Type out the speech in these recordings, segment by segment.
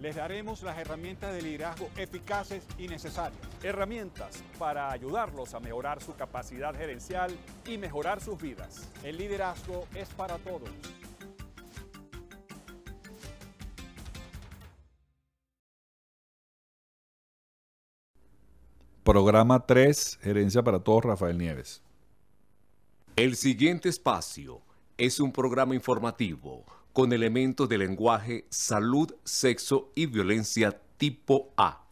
les daremos las herramientas de liderazgo eficaces y necesarias. Herramientas para ayudarlos a mejorar su capacidad gerencial y mejorar sus vidas. El liderazgo es para todos. Programa 3, Gerencia para Todos, Rafael Nieves. El siguiente espacio es un programa informativo con elementos de lenguaje, salud, sexo y violencia tipo A.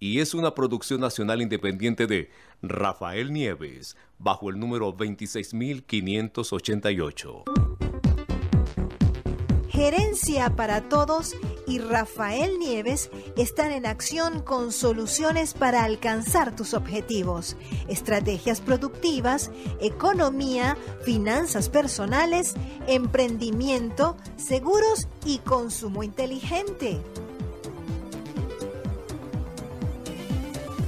Y es una producción nacional independiente de Rafael Nieves, bajo el número 26588. Gerencia para todos y Rafael Nieves están en acción con soluciones para alcanzar tus objetivos, estrategias productivas, economía, finanzas personales, emprendimiento, seguros y consumo inteligente.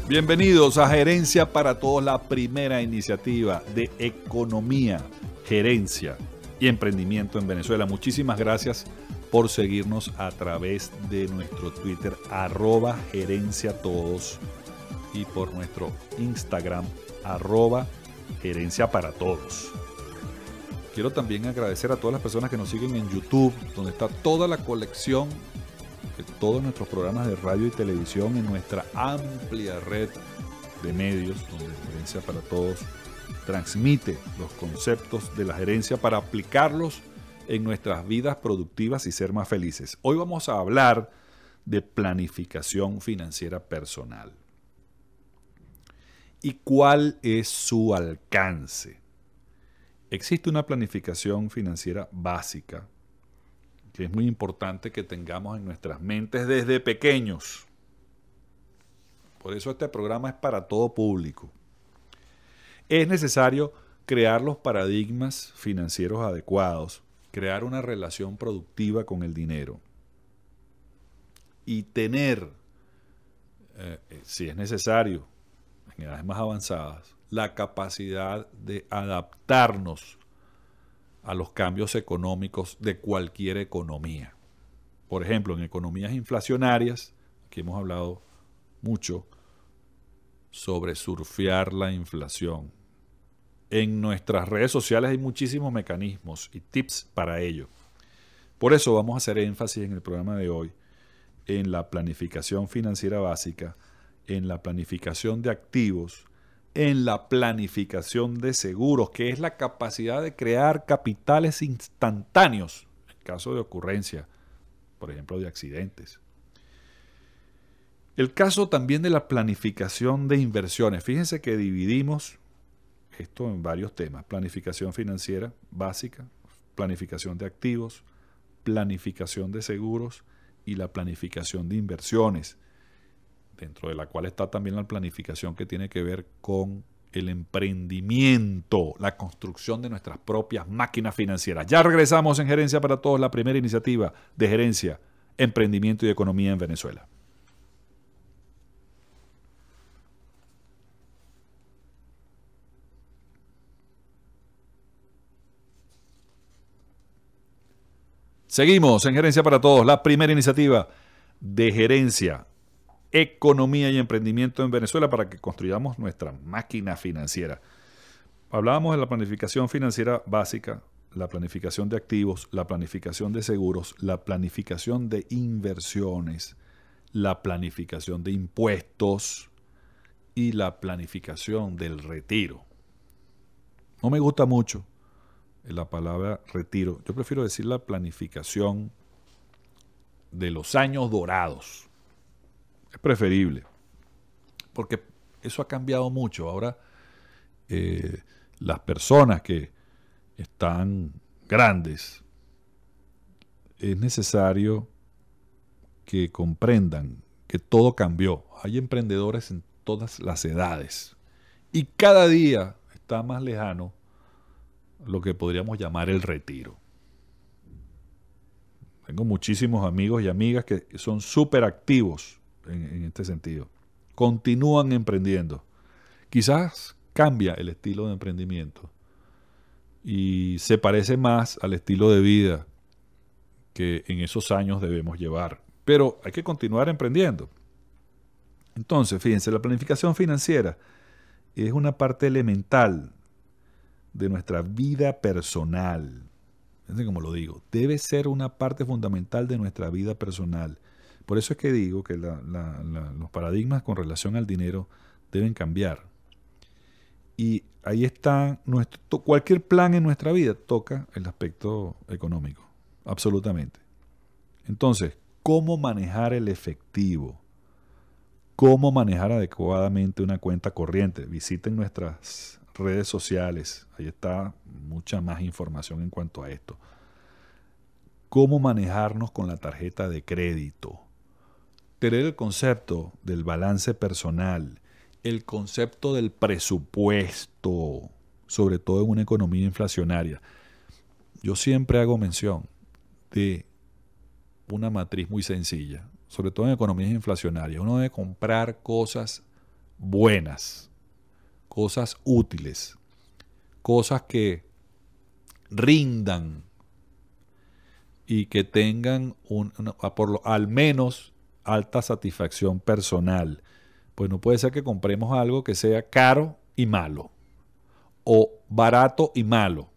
Bienvenidos a Gerencia para Todos, la primera iniciativa de economía, gerencia y emprendimiento en Venezuela. Muchísimas gracias por seguirnos a través de nuestro Twitter arroba gerencia todos y por nuestro Instagram arroba gerencia para todos. Quiero también agradecer a todas las personas que nos siguen en YouTube, donde está toda la colección de todos nuestros programas de radio y televisión en nuestra amplia red de medios, donde Gerencia para Todos transmite los conceptos de la gerencia para aplicarlos en nuestras vidas productivas y ser más felices. Hoy vamos a hablar de planificación financiera personal. ¿Y cuál es su alcance? Existe una planificación financiera básica que es muy importante que tengamos en nuestras mentes desde pequeños. Por eso este programa es para todo público. Es necesario crear los paradigmas financieros adecuados crear una relación productiva con el dinero y tener, eh, eh, si es necesario, en edades más avanzadas, la capacidad de adaptarnos a los cambios económicos de cualquier economía. Por ejemplo, en economías inflacionarias, aquí hemos hablado mucho sobre surfear la inflación, en nuestras redes sociales hay muchísimos mecanismos y tips para ello. Por eso vamos a hacer énfasis en el programa de hoy en la planificación financiera básica, en la planificación de activos, en la planificación de seguros, que es la capacidad de crear capitales instantáneos en caso de ocurrencia, por ejemplo, de accidentes. El caso también de la planificación de inversiones. Fíjense que dividimos esto en varios temas, planificación financiera básica, planificación de activos, planificación de seguros y la planificación de inversiones, dentro de la cual está también la planificación que tiene que ver con el emprendimiento, la construcción de nuestras propias máquinas financieras. Ya regresamos en Gerencia para Todos, la primera iniciativa de gerencia, emprendimiento y economía en Venezuela. Seguimos en Gerencia para Todos, la primera iniciativa de gerencia, economía y emprendimiento en Venezuela para que construyamos nuestra máquina financiera. Hablábamos de la planificación financiera básica, la planificación de activos, la planificación de seguros, la planificación de inversiones, la planificación de impuestos y la planificación del retiro. No me gusta mucho la palabra retiro. Yo prefiero decir la planificación de los años dorados. Es preferible. Porque eso ha cambiado mucho. Ahora eh, las personas que están grandes, es necesario que comprendan que todo cambió. Hay emprendedores en todas las edades. Y cada día está más lejano lo que podríamos llamar el retiro. Tengo muchísimos amigos y amigas que son súper activos en, este sentido. Continúan emprendiendo. Quizás cambia el estilo de emprendimiento y se parece más al estilo de vida que en esos años debemos llevar. Pero hay que continuar emprendiendo. Entonces, fíjense, la planificación financiera es una parte elemental de nuestra vida personal. como lo digo, debe ser una parte fundamental de nuestra vida personal. Por eso es que digo que los paradigmas con relación al dinero deben cambiar. Y ahí está, nuestro, cualquier plan en nuestra vida toca el aspecto económico, absolutamente. Entonces, ¿cómo manejar el efectivo? ¿Cómo manejar adecuadamente una cuenta corriente? Visiten nuestras redes sociales. Ahí está mucha más información en cuanto a esto. Cómo manejarnos con la tarjeta de crédito. Tener el concepto del balance personal, el concepto del presupuesto, sobre todo en una economía inflacionaria. Yo siempre hago mención de una matriz muy sencilla, sobre todo en economías inflacionarias. Uno debe comprar cosas buenas, cosas útiles, cosas que rindan y que tengan por lo, al menos alta satisfacción personal. Pues no puede ser que compremos algo que sea caro y malo o barato y malo.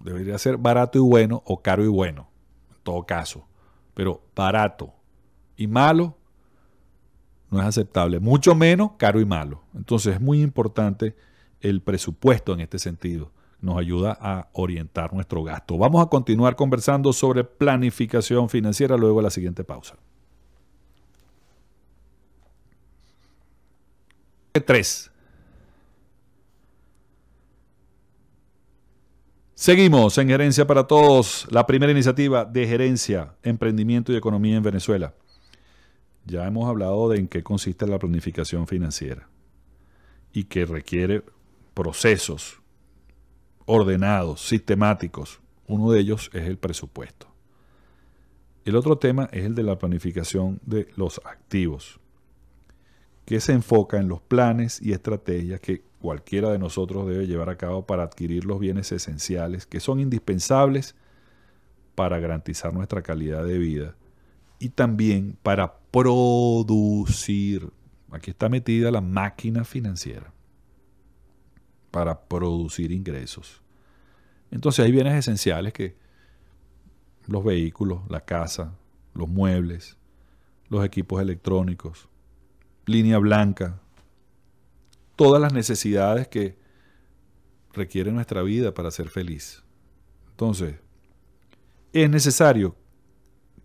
Debería ser barato y bueno o caro y bueno, en todo caso. Pero barato y malo no es aceptable, mucho menos caro y malo. Entonces es muy importante el presupuesto en este sentido. Nos ayuda a orientar nuestro gasto. Vamos a continuar conversando sobre planificación financiera luego de la siguiente pausa. 3. Seguimos en Gerencia para Todos, la primera iniciativa de gerencia, emprendimiento y economía en Venezuela. Ya hemos hablado de en qué consiste la planificación financiera y que requiere procesos ordenados, sistemáticos. Uno de ellos es el presupuesto. El otro tema es el de la planificación de los activos, que se enfoca en los planes y estrategias que cualquiera de nosotros debe llevar a cabo para adquirir los bienes esenciales que son indispensables para garantizar nuestra calidad de vida y también para producir. Aquí está metida la máquina financiera para producir ingresos. Entonces hay bienes esenciales que los vehículos, la casa, los muebles, los equipos electrónicos, línea blanca, todas las necesidades que requiere nuestra vida para ser feliz. Entonces, es necesario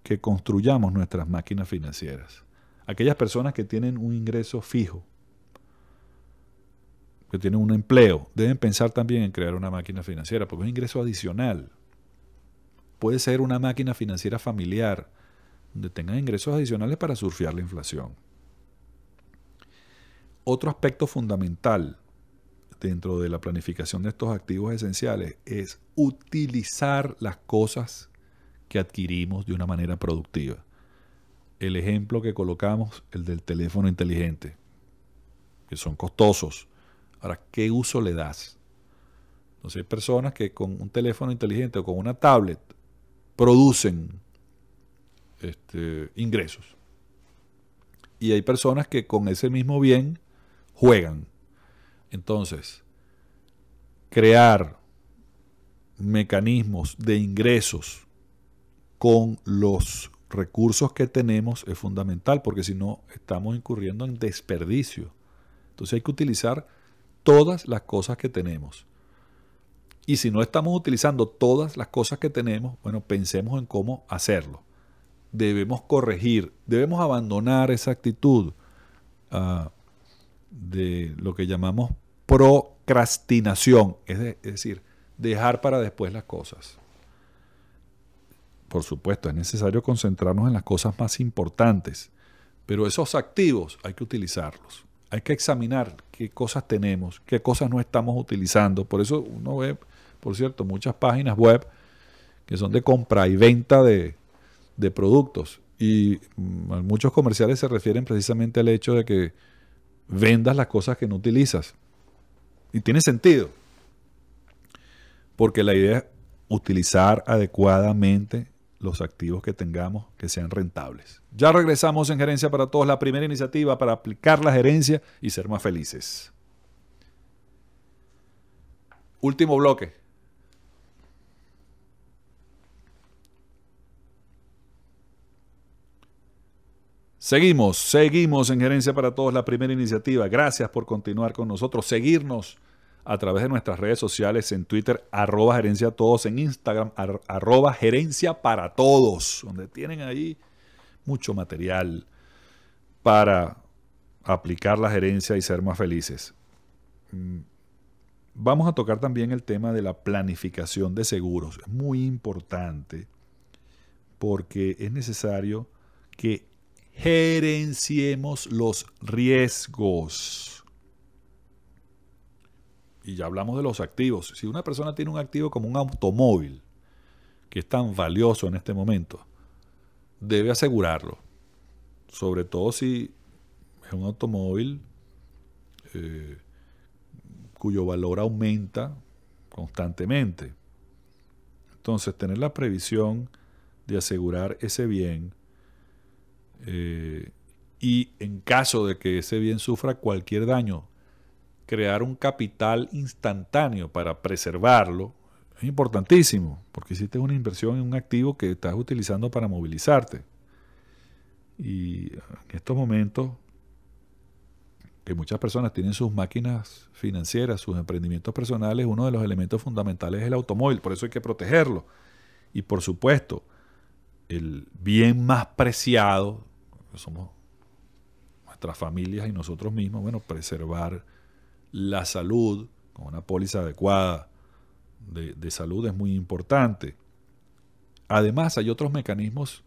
que construyamos nuestras máquinas financieras. Aquellas personas que tienen un ingreso fijo, que tienen un empleo, deben pensar también en crear una máquina financiera, porque es un ingreso adicional. Puede ser una máquina financiera familiar, donde tengan ingresos adicionales para surfear la inflación. Otro aspecto fundamental dentro de la planificación de estos activos esenciales es utilizar las cosas que adquirimos de una manera productiva. El ejemplo que colocamos, el del teléfono inteligente, que son costosos. Ahora, ¿qué uso le das? Entonces hay personas que con un teléfono inteligente o con una tablet producen este, ingresos. Y hay personas que con ese mismo bien juegan. Entonces, crear mecanismos de ingresos con los recursos que tenemos es fundamental, porque si no estamos incurriendo en desperdicio. Entonces hay que utilizar todas las cosas que tenemos. Y si no estamos utilizando todas las cosas que tenemos, bueno, pensemos en cómo hacerlo. Debemos corregir, debemos abandonar esa actitud ah, de lo que llamamos procrastinación, es decir, dejar para después las cosas. Por supuesto, es necesario concentrarnos en las cosas más importantes, pero esos activos hay que utilizarlos. Hay que examinar qué cosas tenemos, qué cosas no estamos utilizando. Por eso uno ve, por cierto, muchas páginas web que son de compra y venta de, productos. Y mm, muchos comerciales se refieren precisamente al hecho de que vendas las cosas que no utilizas. Y tiene sentido. Porque la idea es utilizar adecuadamente los activos que tengamos que sean rentables. Ya regresamos en Gerencia para Todos, la primera iniciativa para aplicar la gerencia y ser más felices. Último bloque. Seguimos, seguimos en Gerencia para Todos, la primera iniciativa. Gracias por continuar con nosotros, seguirnos a través de nuestras redes sociales en Twitter, arroba gerencia todos, en Instagram, arroba gerencia para todos, donde tienen ahí mucho material para aplicar la gerencia y ser más felices. Mm, vamos a tocar también el tema de la planificación de seguros. Es muy importante porque es necesario que gerenciemos los riesgos y ya hablamos de los activos, si una persona tiene un activo como un automóvil, que es tan valioso en este momento, debe asegurarlo. Sobre todo si es un automóvil eh, cuyo valor aumenta constantemente. Entonces, tener la previsión de asegurar ese bien eh, y en caso de que ese bien sufra cualquier daño, crear un capital instantáneo para preservarlo es importantísimo, porque hiciste una inversión en un activo que estás utilizando para movilizarte. Y en estos momentos que muchas personas tienen sus máquinas financieras, sus emprendimientos personales, uno de los elementos fundamentales es el automóvil, por eso hay que protegerlo. Y por supuesto, el bien más preciado, somos nuestras familias y nosotros mismos, bueno, preservar la salud, con una póliza adecuada de, salud es muy importante. Además, hay otros mecanismos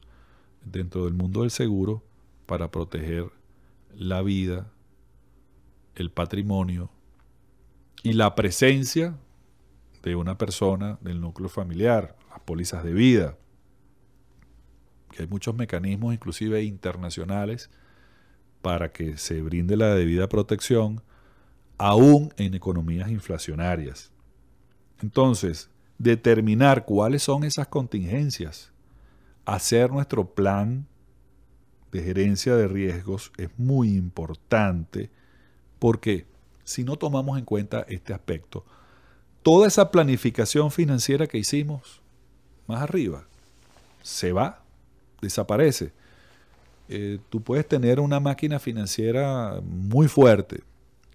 dentro del mundo del seguro para proteger la vida, el patrimonio y la presencia de una persona del núcleo familiar, las pólizas de vida, que hay muchos mecanismos, inclusive internacionales, para que se brinde la debida protección aún en economías inflacionarias. Entonces, determinar cuáles son esas contingencias, hacer nuestro plan de gerencia de riesgos es muy importante porque si no tomamos en cuenta este aspecto, toda esa planificación financiera que hicimos más arriba se va, desaparece. Eh, tú puedes tener una máquina financiera muy fuerte,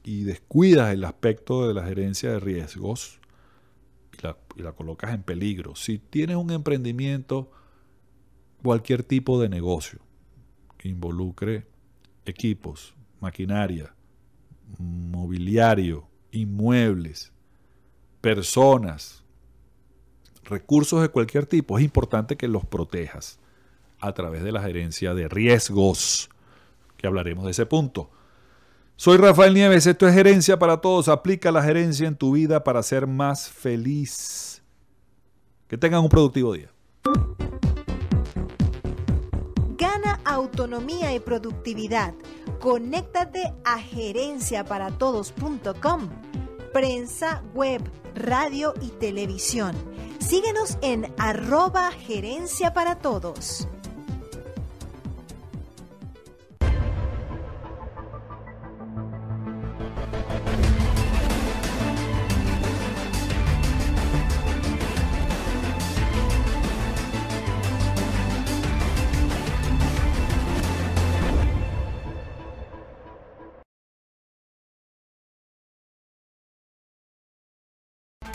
y descuidas el aspecto de la gerencia de riesgos y la, colocas en peligro. Si tienes un emprendimiento, cualquier tipo de negocio que involucre equipos, maquinaria, mobiliario, inmuebles, personas, recursos de cualquier tipo, es importante que los protejas a través de la gerencia de riesgos, que hablaremos de ese punto. Soy Rafael Nieves, esto es Gerencia para Todos. Aplica la gerencia en tu vida para ser más feliz. Que tengan un productivo día. Gana autonomía y productividad. Conéctate a gerenciaparatodos.com. Prensa, web, radio y televisión. Síguenos en arroba gerencia para todos.